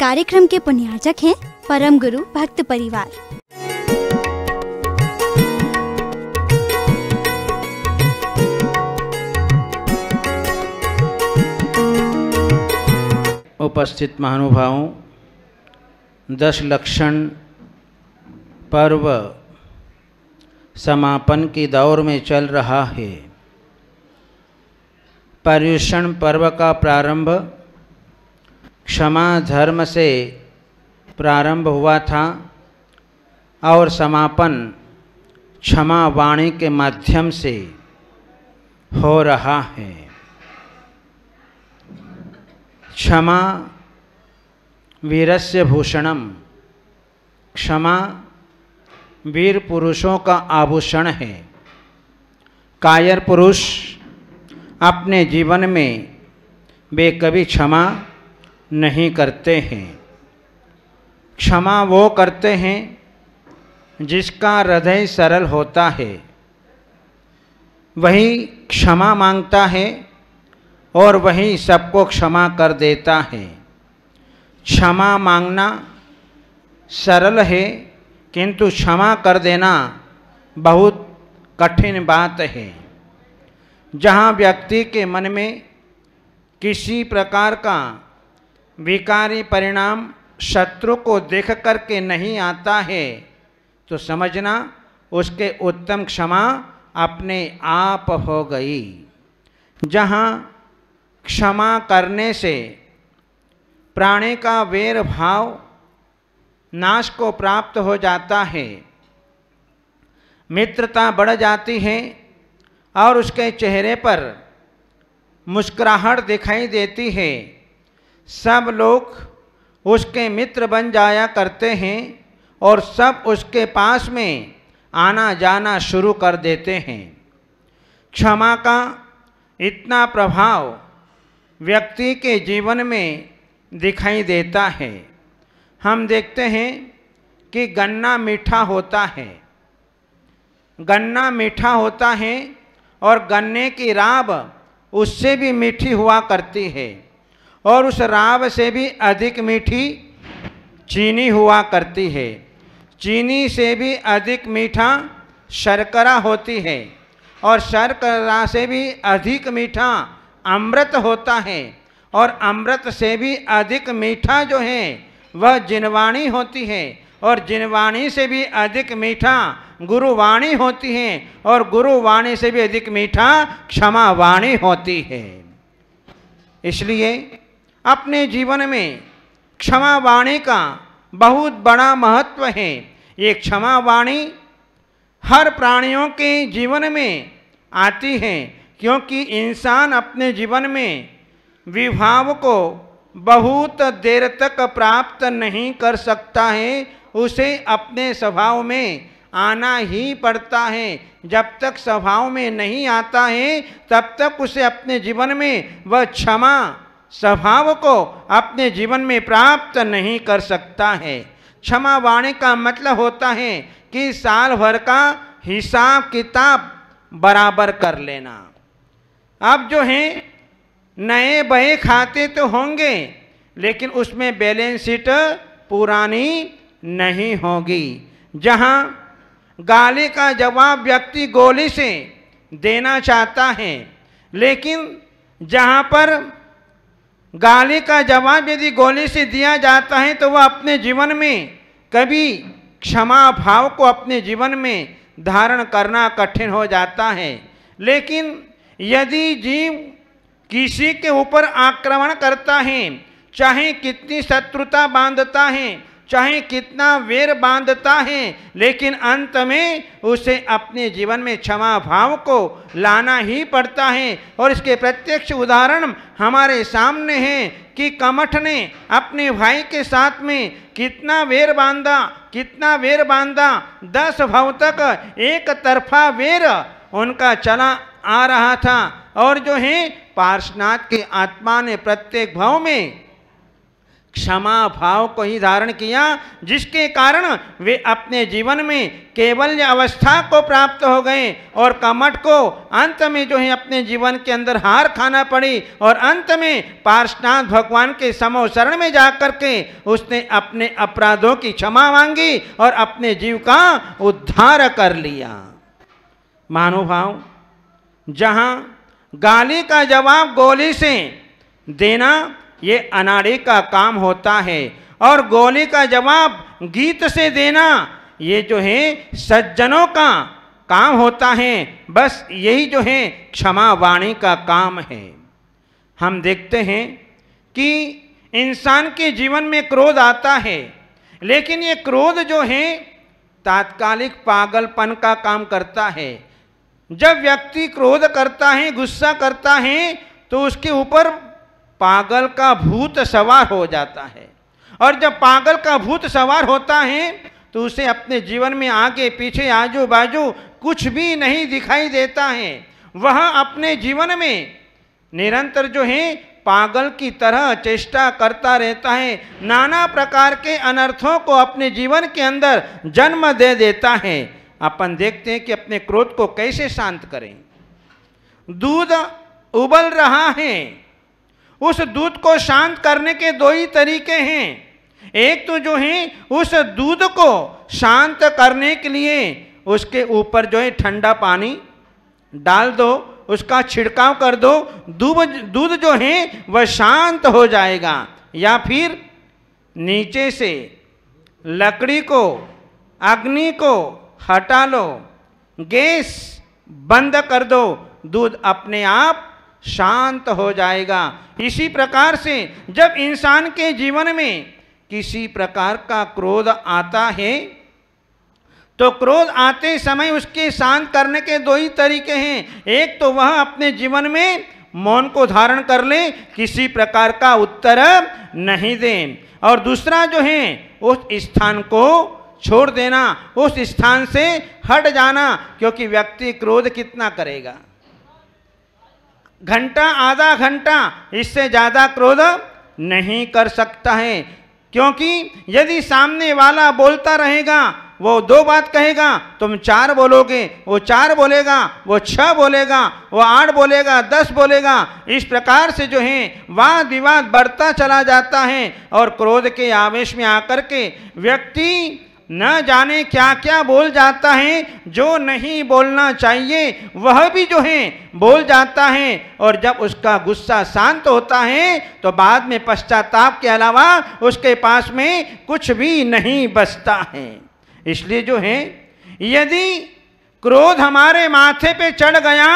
कार्यक्रम के पुण्याचक हैं परम गुरु भक्त परिवार उपस्थित महानुभावों दस लक्षण पर्व समापन के दौर में चल रहा है पर्यूषण पर्व का प्रारंभ क्षमा धर्म से प्रारंभ हुआ था और समापन क्षमा वाणी के माध्यम से हो रहा है क्षमा वीरस्य भूषणम क्षमा वीर पुरुषों का आभूषण है कायर पुरुष अपने जीवन में वे कभी क्षमा नहीं करते हैं क्षमा वो करते हैं जिसका हृदय सरल होता है वही क्षमा मांगता है और वही सबको क्षमा कर देता है क्षमा मांगना सरल है किंतु क्षमा कर देना बहुत कठिन बात है जहाँ व्यक्ति के मन में किसी प्रकार का विकारी परिणाम शत्रु को देख करके नहीं आता है तो समझना उसके उत्तम क्षमा अपने आप हो गई जहाँ क्षमा करने से प्राणी का वेर भाव नाश को प्राप्त हो जाता है मित्रता बढ़ जाती है और उसके चेहरे पर मुस्कुराहट दिखाई देती है सब लोग उसके मित्र बन जाया करते हैं और सब उसके पास में आना जाना शुरू कर देते हैं क्षमा का इतना प्रभाव व्यक्ति के जीवन में दिखाई देता है हम देखते हैं कि गन्ना मीठा होता है गन्ना मीठा होता है और गन्ने की राब उससे भी मीठी हुआ करती है और उस राव से भी अधिक मीठी चीनी हुआ करती है चीनी से भी अधिक मीठा शर्करा होती है और शर्करा से भी अधिक मीठा अमृत होता है और अमृत से भी अधिक मीठा जो है वह जिनवाणी होती है और जिनवाणी से भी अधिक मीठा गुरुवाणी होती है और गुरुवाणी से भी अधिक मीठा क्षमावाणी होती है इसलिए अपने जीवन में क्षमा वाणी का बहुत बड़ा महत्व है ये क्षमा वाणी हर प्राणियों के जीवन में आती है क्योंकि इंसान अपने जीवन में विभाव को बहुत देर तक प्राप्त नहीं कर सकता है उसे अपने स्वभाव में आना ही पड़ता है जब तक स्वभाव में नहीं आता है तब तक उसे अपने जीवन में वह क्षमा स्वभाव को अपने जीवन में प्राप्त नहीं कर सकता है क्षमा वाणी का मतलब होता है कि साल भर का हिसाब किताब बराबर कर लेना अब जो है नए बहे खाते तो होंगे लेकिन उसमें बैलेंस शीट पुरानी नहीं होगी जहाँ गाली का जवाब व्यक्ति गोली से देना चाहता है लेकिन जहाँ पर गाली का जवाब यदि गोली से दिया जाता है तो वह अपने जीवन में कभी क्षमा भाव को अपने जीवन में धारण करना कठिन हो जाता है लेकिन यदि जीव किसी के ऊपर आक्रमण करता है चाहे कितनी शत्रुता बांधता है चाहे कितना वेर बांधता है लेकिन अंत में उसे अपने जीवन में क्षमा भाव को लाना ही पड़ता है और इसके प्रत्यक्ष उदाहरण हमारे सामने हैं कि कमठ ने अपने भाई के साथ में कितना वेर बांधा कितना वेर बांधा दस भाव तक एक तरफा वेर उनका चला आ रहा था और जो है पार्शनाथ की आत्मा ने प्रत्येक भाव में क्षमा भाव को ही धारण किया जिसके कारण वे अपने जीवन में केवल अवस्था को प्राप्त हो गए और कमट को अंत में जो है अपने जीवन के अंदर हार खाना पड़ी और अंत में पार्शनाथ भगवान के समो शरण में जा के उसने अपने अपराधों की क्षमा मांगी और अपने जीव का उद्धार कर लिया मानुभाव जहाँ गाली का जवाब गोली से देना ये अनाड़ी का काम होता है और गोली का जवाब गीत से देना ये जो है सज्जनों का काम होता है बस यही जो है क्षमा वाणी का काम है हम देखते हैं कि इंसान के जीवन में क्रोध आता है लेकिन ये क्रोध जो है तात्कालिक पागलपन का काम करता है जब व्यक्ति क्रोध करता है गुस्सा करता है तो उसके ऊपर पागल का भूत सवार हो जाता है और जब पागल का भूत सवार होता है तो उसे अपने जीवन में आगे पीछे आजू बाजू कुछ भी नहीं दिखाई देता है वह अपने जीवन में निरंतर जो है पागल की तरह चेष्टा करता रहता है नाना प्रकार के अनर्थों को अपने जीवन के अंदर जन्म दे देता है अपन देखते हैं कि अपने क्रोध को कैसे शांत करें दूध उबल रहा है उस दूध को शांत करने के दो ही तरीके हैं एक तो जो है उस दूध को शांत करने के लिए उसके ऊपर जो है ठंडा पानी डाल दो उसका छिड़काव कर दो दूध जो है वह शांत हो जाएगा या फिर नीचे से लकड़ी को अग्नि को हटा लो गैस बंद कर दो दूध अपने आप शांत हो जाएगा इसी प्रकार से जब इंसान के जीवन में किसी प्रकार का क्रोध आता है तो क्रोध आते समय उसके शांत करने के दो ही तरीके हैं एक तो वह अपने जीवन में मौन को धारण कर ले किसी प्रकार का उत्तर नहीं दें और दूसरा जो है उस स्थान को छोड़ देना उस स्थान से हट जाना क्योंकि व्यक्ति क्रोध कितना करेगा घंटा आधा घंटा इससे ज़्यादा क्रोध नहीं कर सकता है क्योंकि यदि सामने वाला बोलता रहेगा वो दो बात कहेगा तुम चार बोलोगे वो चार बोलेगा वो छः बोलेगा वो आठ बोलेगा दस बोलेगा इस प्रकार से जो है वाद विवाद बढ़ता चला जाता है और क्रोध के आवेश में आकर के व्यक्ति न जाने क्या क्या बोल जाता है जो नहीं बोलना चाहिए वह भी जो है बोल जाता है और जब उसका गुस्सा शांत होता है तो बाद में पश्चाताप के अलावा उसके पास में कुछ भी नहीं बचता है इसलिए जो है यदि क्रोध हमारे माथे पे चढ़ गया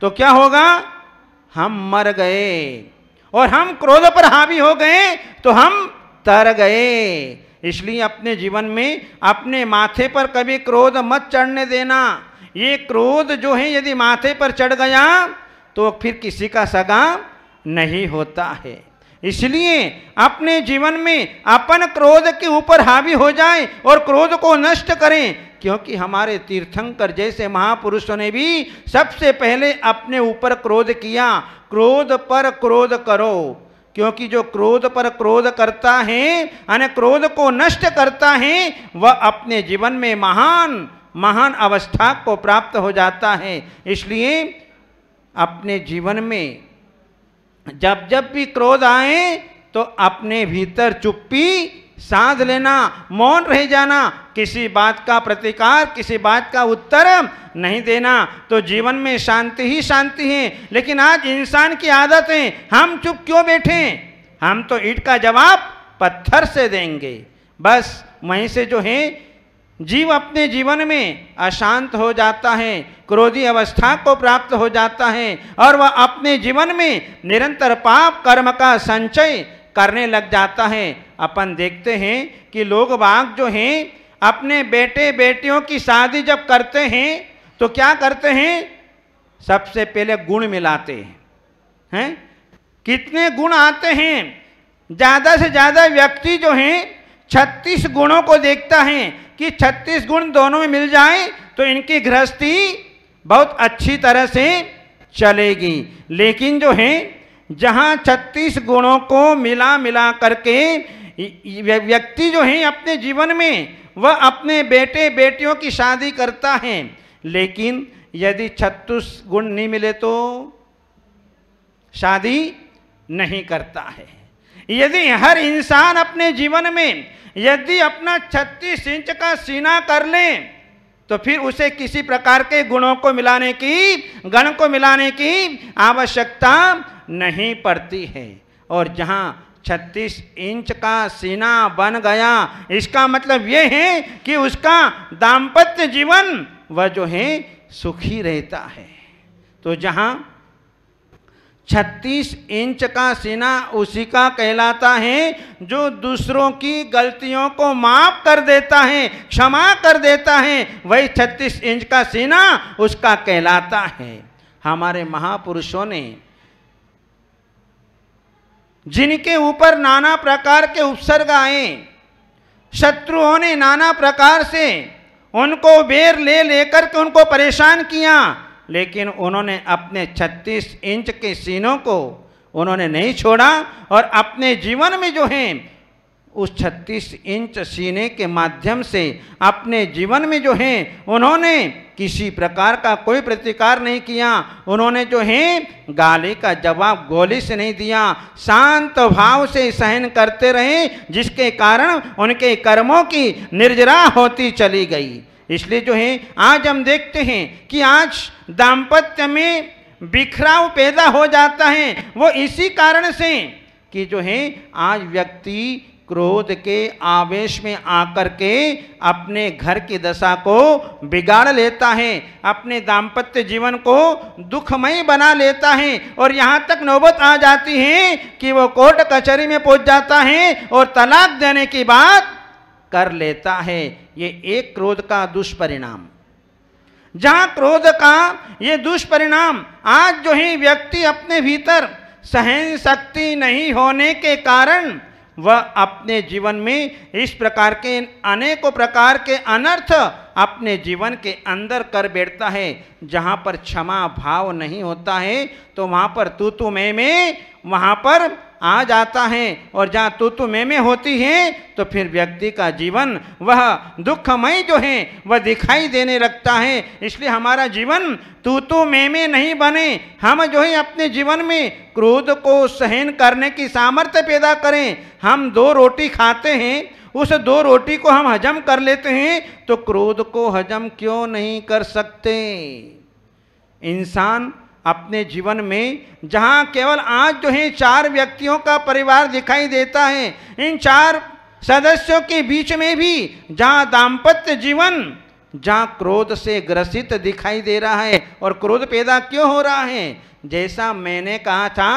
तो क्या होगा हम मर गए और हम क्रोध पर हावी हो गए तो हम तर गए इसलिए अपने जीवन में अपने माथे पर कभी क्रोध मत चढ़ने देना ये क्रोध जो है यदि माथे पर चढ़ गया तो फिर किसी का सगा नहीं होता है इसलिए अपने जीवन में अपन क्रोध के ऊपर हावी हो जाए और क्रोध को नष्ट करें क्योंकि हमारे तीर्थंकर जैसे महापुरुषों ने भी सबसे पहले अपने ऊपर क्रोध किया क्रोध पर क्रोध करो क्योंकि जो क्रोध पर क्रोध करता है यानी क्रोध को नष्ट करता है वह अपने जीवन में महान महान अवस्था को प्राप्त हो जाता है इसलिए अपने जीवन में जब जब भी क्रोध आए तो अपने भीतर चुप्पी सांस लेना मौन रह जाना किसी बात का प्रतिकार किसी बात का उत्तर नहीं देना तो जीवन में शांति ही शांति है लेकिन आज इंसान की आदत है हम चुप क्यों बैठे हम तो ईट का जवाब पत्थर से देंगे बस वहीं से जो है जीव अपने जीवन में अशांत हो जाता है क्रोधी अवस्था को प्राप्त हो जाता है और वह अपने जीवन में निरंतर पाप कर्म का संचय करने लग जाता है अपन देखते हैं कि लोग बाग जो हैं अपने बेटे बेटियों की शादी जब करते हैं तो क्या करते हैं सबसे पहले गुण मिलाते हैं हैं कितने गुण आते हैं ज़्यादा से ज़्यादा व्यक्ति जो हैं छत्तीस गुणों को देखता है कि छत्तीस गुण दोनों में मिल जाए तो इनकी गृहस्थी बहुत अच्छी तरह से चलेगी लेकिन जो है जहाँ छत्तीस गुणों को मिला मिला करके व्यक्ति जो है अपने जीवन में वह अपने बेटे बेटियों की शादी करता है लेकिन यदि छत्तीस गुण नहीं मिले तो शादी नहीं करता है यदि हर इंसान अपने जीवन में यदि अपना छत्तीस इंच का सीना कर लें तो फिर उसे किसी प्रकार के गुणों को मिलाने की गण को मिलाने की आवश्यकता नहीं पड़ती है और जहाँ 36 इंच का सीना बन गया इसका मतलब ये है कि उसका दाम्पत्य जीवन वह जो है सुखी रहता है तो जहाँ छत्तीस इंच का सीना उसी का कहलाता है जो दूसरों की गलतियों को माफ कर देता है क्षमा कर देता है वही छत्तीस इंच का सीना उसका कहलाता है हमारे महापुरुषों ने जिनके ऊपर नाना प्रकार के उपसर्ग आए शत्रुओं ने नाना प्रकार से उनको बेर ले लेकर के उनको परेशान किया लेकिन उन्होंने अपने 36 इंच के सीनों को उन्होंने नहीं छोड़ा और अपने जीवन में जो है उस 36 इंच सीने के माध्यम से अपने जीवन में जो है उन्होंने किसी प्रकार का कोई प्रतिकार नहीं किया उन्होंने जो है गाली का जवाब गोली से नहीं दिया शांत भाव से सहन करते रहे जिसके कारण उनके कर्मों की निर्जरा होती चली गई इसलिए जो है आज हम देखते हैं कि आज दाम्पत्य में बिखराव पैदा हो जाता है वो इसी कारण से कि जो है आज व्यक्ति क्रोध के आवेश में आकर के अपने घर की दशा को बिगाड़ लेता है अपने दाम्पत्य जीवन को दुखमय बना लेता है और यहाँ तक नौबत आ जाती है कि वो कोर्ट कचहरी में पहुँच जाता है और तलाक देने की बात कर लेता है ये एक क्रोध का दुष्परिणाम जहां क्रोध का ये दुष्परिणाम आज जो ही व्यक्ति अपने भीतर सहन शक्ति नहीं होने के कारण वह अपने जीवन में इस प्रकार के अनेकों प्रकार के अनर्थ अपने जीवन के अंदर कर बैठता है जहां पर क्षमा भाव नहीं होता है तो वहां पर तू तू मैं में वहाँ पर आ जाता है और जहाँ तो तु में, में होती है तो फिर व्यक्ति का जीवन वह दुखमय जो है वह दिखाई देने लगता है इसलिए हमारा जीवन तू तु में, में नहीं बने हम जो है अपने जीवन में क्रोध को सहन करने की सामर्थ्य पैदा करें हम दो रोटी खाते हैं उस दो रोटी को हम हजम कर लेते हैं तो क्रोध को हजम क्यों नहीं कर सकते इंसान अपने जीवन में जहाँ केवल आज जो है चार व्यक्तियों का परिवार दिखाई देता है इन चार सदस्यों के बीच में भी जहाँ दाम्पत्य जीवन जहाँ क्रोध से ग्रसित दिखाई दे रहा है और क्रोध पैदा क्यों हो रहा है जैसा मैंने कहा था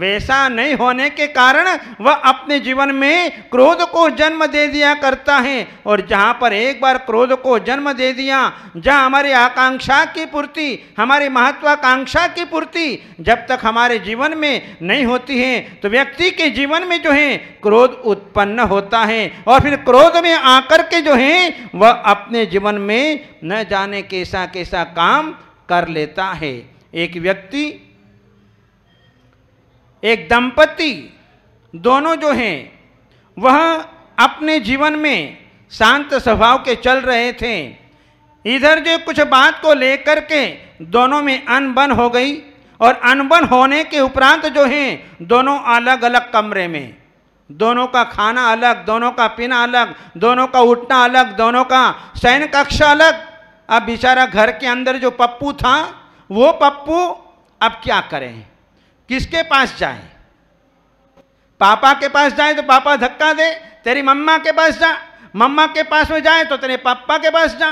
वैसा नहीं होने के कारण वह अपने जीवन में क्रोध को जन्म दे दिया करता है और जहाँ पर एक बार क्रोध को जन्म दे दिया जहाँ हमारी आकांक्षा की पूर्ति हमारी महत्वाकांक्षा की पूर्ति जब तक हमारे जीवन में नहीं होती है तो व्यक्ति के जीवन में जो है क्रोध उत्पन्न होता है और फिर क्रोध में आकर के जो है वह अपने जीवन में न जाने कैसा कैसा काम कर लेता है एक व्यक्ति एक दंपति दोनों जो हैं वह अपने जीवन में शांत स्वभाव के चल रहे थे इधर जो कुछ बात को लेकर के दोनों में अनबन हो गई और अनबन होने के उपरांत जो हैं दोनों अलग अलग कमरे में दोनों का खाना अलग दोनों का पीना अलग दोनों का उठना अलग दोनों का शयन कक्षा अलग अब बेचारा घर के अंदर जो पप्पू था वो पप्पू अब क्या करें किसके पास जाए पापा के पास जाए तो पापा धक्का दे तेरी मम्मा के पास जा मम्मा के पास में जाए तो तेरे पापा के पास जा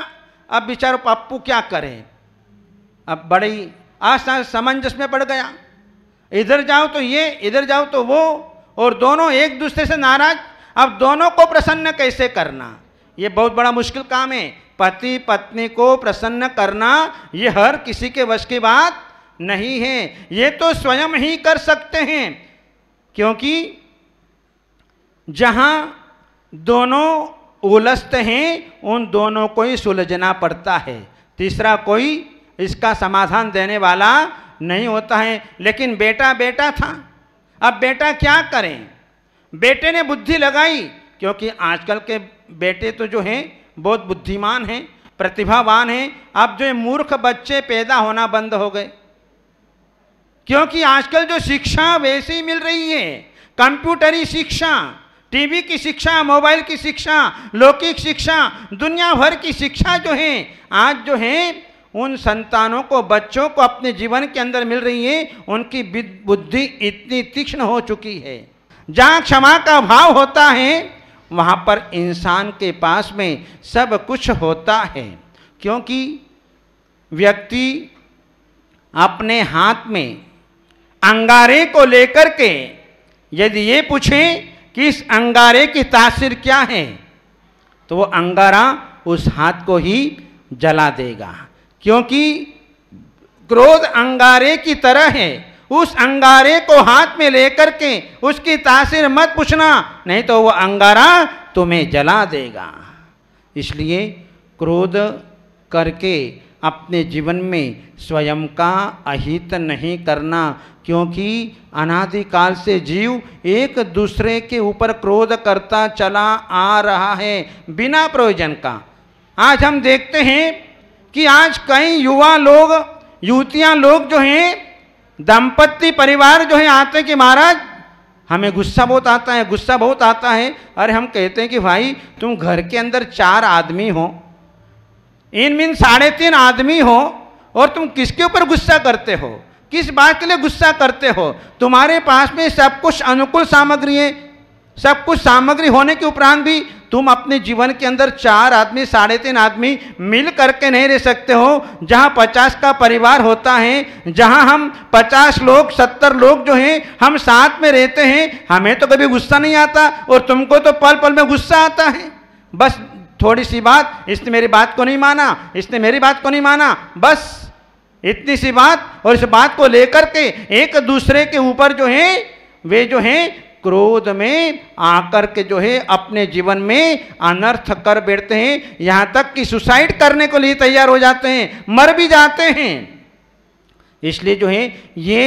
अब बेचारो पप्पू क्या करे अब बड़ी आसान समंजस में पड़ गया इधर जाओ तो ये इधर जाओ तो वो और दोनों एक दूसरे से नाराज अब दोनों को प्रसन्न कैसे करना ये बहुत बड़ा मुश्किल काम है पति पत्नी को प्रसन्न करना ये हर किसी के वश की बात नहीं है ये तो स्वयं ही कर सकते हैं क्योंकि जहाँ दोनों उलस्त हैं उन दोनों को ही सुलझना पड़ता है तीसरा कोई इसका समाधान देने वाला नहीं होता है लेकिन बेटा बेटा था अब बेटा क्या करें बेटे ने बुद्धि लगाई क्योंकि आजकल के बेटे तो जो हैं बहुत बुद्धिमान हैं प्रतिभावान हैं अब जो मूर्ख बच्चे पैदा होना बंद हो गए क्योंकि आजकल जो शिक्षा वैसे ही मिल रही है कंप्यूटरी शिक्षा टीवी की शिक्षा मोबाइल की शिक्षा लौकिक शिक्षा दुनिया भर की शिक्षा जो है आज जो है उन संतानों को बच्चों को अपने जीवन के अंदर मिल रही है उनकी बुद्धि इतनी तीक्ष्ण हो चुकी है जहाँ क्षमा का भाव होता है वहाँ पर इंसान के पास में सब कुछ होता है क्योंकि व्यक्ति अपने हाथ में अंगारे को लेकर के यदि ये पूछें कि इस अंगारे की तासीर क्या है तो वो अंगारा उस हाथ को ही जला देगा क्योंकि क्रोध अंगारे की तरह है उस अंगारे को हाथ में लेकर के उसकी तासीर मत पूछना नहीं तो वो अंगारा तुम्हें जला देगा इसलिए क्रोध करके अपने जीवन में स्वयं का अहित नहीं करना क्योंकि अनादिकाल से जीव एक दूसरे के ऊपर क्रोध करता चला आ रहा है बिना प्रयोजन का आज हम देखते हैं कि आज कई युवा लोग युवतियां लोग जो हैं दंपत्ति परिवार जो है आते कि महाराज हमें गुस्सा बहुत आता है गुस्सा बहुत आता है अरे हम कहते हैं कि भाई तुम घर के अंदर चार आदमी हो इन मीन साढ़े तीन आदमी हो और तुम किसके ऊपर गुस्सा करते हो किस बात के लिए गुस्सा करते हो तुम्हारे पास में सब कुछ अनुकूल सामग्री है सब कुछ सामग्री होने के उपरांत भी तुम अपने जीवन के अंदर चार आदमी साढ़े तीन आदमी मिल करके नहीं रह सकते हो जहाँ पचास का परिवार होता है जहाँ हम पचास लोग सत्तर लोग जो हैं हम साथ में रहते हैं हमें तो कभी गुस्सा नहीं आता और तुमको तो पल पल में गुस्सा आता है बस थोड़ी सी बात इसने मेरी बात को नहीं माना इसने मेरी बात को नहीं माना बस इतनी सी बात और इस बात को लेकर के एक दूसरे के ऊपर जो है वे जो है क्रोध में आकर के जो है अपने जीवन में अनर्थ कर बैठते हैं यहां तक कि सुसाइड करने को लिए तैयार हो जाते हैं मर भी जाते हैं इसलिए जो है ये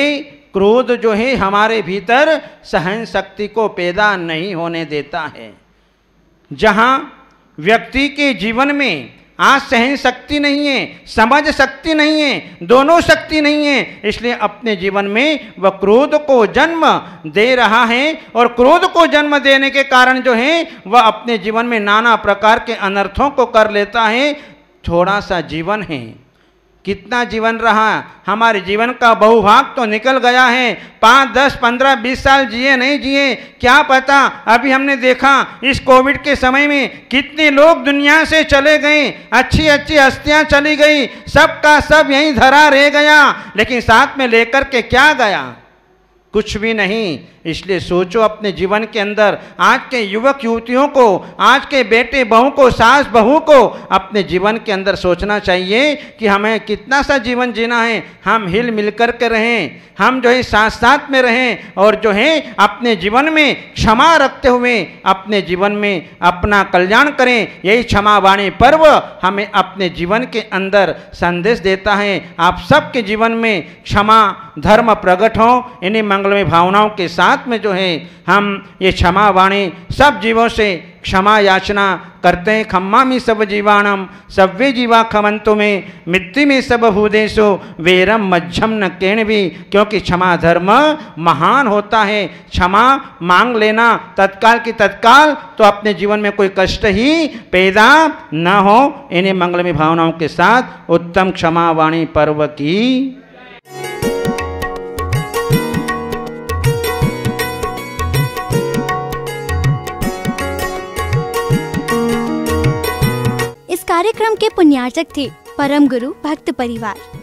क्रोध जो है हमारे भीतर सहन शक्ति को पैदा नहीं होने देता है जहां व्यक्ति के जीवन में आज सहन शक्ति नहीं है समझ शक्ति नहीं है दोनों शक्ति नहीं है इसलिए अपने जीवन में वह क्रोध को जन्म दे रहा है और क्रोध को जन्म देने के कारण जो है वह अपने जीवन में नाना प्रकार के अनर्थों को कर लेता है थोड़ा सा जीवन है कितना जीवन रहा हमारे जीवन का बहुभाग तो निकल गया है पाँच दस पंद्रह बीस साल जिए नहीं जिए क्या पता अभी हमने देखा इस कोविड के समय में कितने लोग दुनिया से चले गए अच्छी अच्छी हस्तियाँ चली गई सब का सब यहीं धरा रह गया लेकिन साथ में लेकर के क्या गया कुछ भी नहीं इसलिए सोचो अपने जीवन के अंदर आज के युवक युवतियों को आज के बेटे बहू को सास बहू को अपने जीवन के अंदर सोचना चाहिए कि हमें कितना सा जीवन जीना है हम हिल मिल कर के रहें हम जो है साथ साथ में रहें और जो है अपने जीवन में क्षमा रखते हुए अपने जीवन में अपना कल्याण करें यही क्षमा वाणी पर्व हमें अपने जीवन के अंदर संदेश देता है आप सबके जीवन में क्षमा धर्म प्रकट हो इन्हें मंगलमय भावनाओं के साथ में जो है हम ये क्षमा वाणी सब जीवों से क्षमा याचना करते हैं खम्मा में सब जीवाणम सव्य जीवा खमंतु में मित्ति में सब भूदेशो वेरम मध्यम न केण भी क्योंकि क्षमा धर्म महान होता है क्षमा मांग लेना तत्काल की तत्काल तो अपने जीवन में कोई कष्ट ही पैदा न हो इन्हें मंगलमय भावनाओं के साथ उत्तम क्षमा वाणी पर्व की कार्यक्रम के पुण्यार्चक थे परम गुरु भक्त परिवार